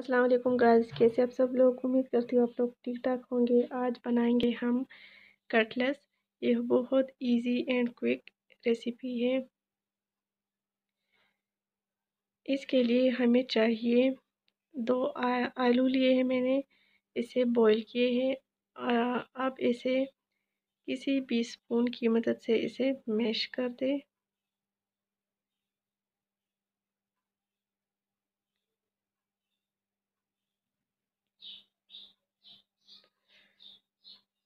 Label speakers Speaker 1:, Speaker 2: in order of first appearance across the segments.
Speaker 1: अस्सलाम वालेकुम गाइस कैसे आप सब लोग उम्मीद करती हूँ आप लोग ठीक ठाक होंगे आज बनाएंगे हम कटलस ये बहुत इजी एंड क्विक रेसिपी है इसके लिए हमें चाहिए दो आलू लिए हैं मैंने इसे बॉईल किए हैं आप इसे किसी भी स्पून की मदद से इसे मैश कर दें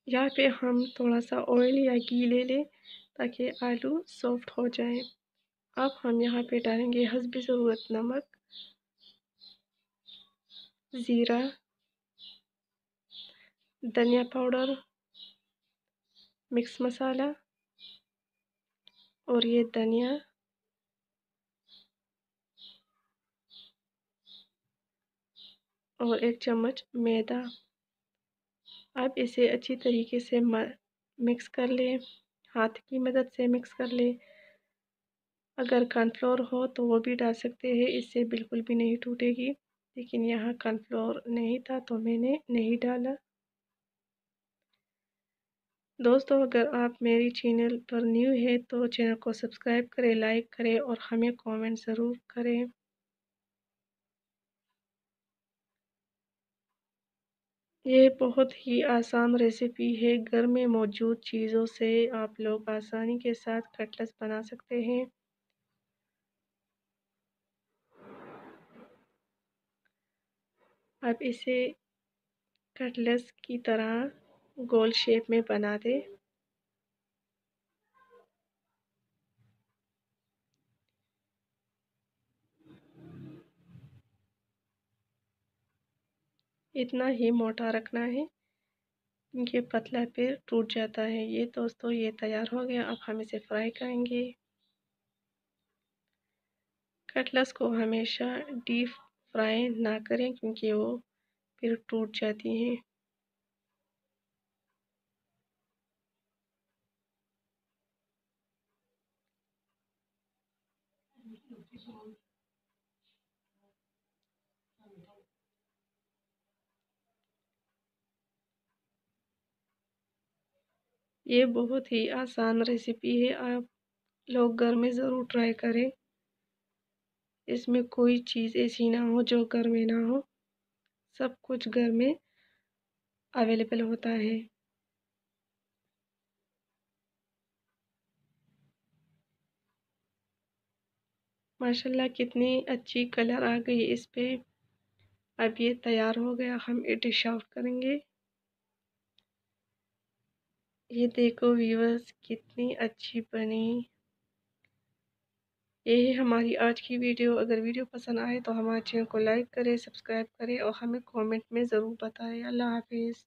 Speaker 1: यहाँ पे हम थोड़ा सा ऑयल या घी ले लें ताकि आलू सॉफ्ट हो जाए अब हम यहाँ पे डालेंगे हसब ज़रूरत नमक ज़ीरा धनिया पाउडर मिक्स मसाला और ये धनिया और एक चम्मच मैदा अब इसे अच्छी तरीके से मिक्स कर लें हाथ की मदद से मिक्स कर लें अगर कॉर्नफ्लोर हो तो वो भी डाल सकते हैं इससे बिल्कुल भी नहीं टूटेगी लेकिन यहाँ कॉर्नफ्लोर नहीं था तो मैंने नहीं डाला दोस्तों अगर आप मेरी चैनल पर न्यू है तो चैनल को सब्सक्राइब करें लाइक करें और हमें कमेंट ज़रूर करें ये बहुत ही आसान रेसिपी है घर में मौजूद चीज़ों से आप लोग आसानी के साथ कटलस बना सकते हैं आप इसे कटलस की तरह गोल शेप में बना दें इतना ही मोटा रखना है ये पतला पेड़ टूट जाता है ये दोस्तों ये तैयार हो गया अब हम इसे फ्राई करेंगे कटलस को हमेशा डीप फ्राई ना करें क्योंकि वो फिर टूट जाती हैं Thank you. ये बहुत ही आसान रेसिपी है आप लोग घर में ज़रूर ट्राई करें इसमें कोई चीज़ ऐसी ना हो जो घर में ना हो सब कुछ घर में अवेलेबल होता है माशाल्लाह कितनी अच्छी कलर आ गई इस पर अब ये तैयार हो गया हम ये डिश आउट करेंगे ये देखो व्यूवर्स कितनी अच्छी बनी यही हमारी आज की वीडियो अगर वीडियो पसंद आए तो हमारे चैनल को लाइक करें सब्सक्राइब करें और हमें कमेंट में ज़रूर बताएं अल्लाह हाफिज़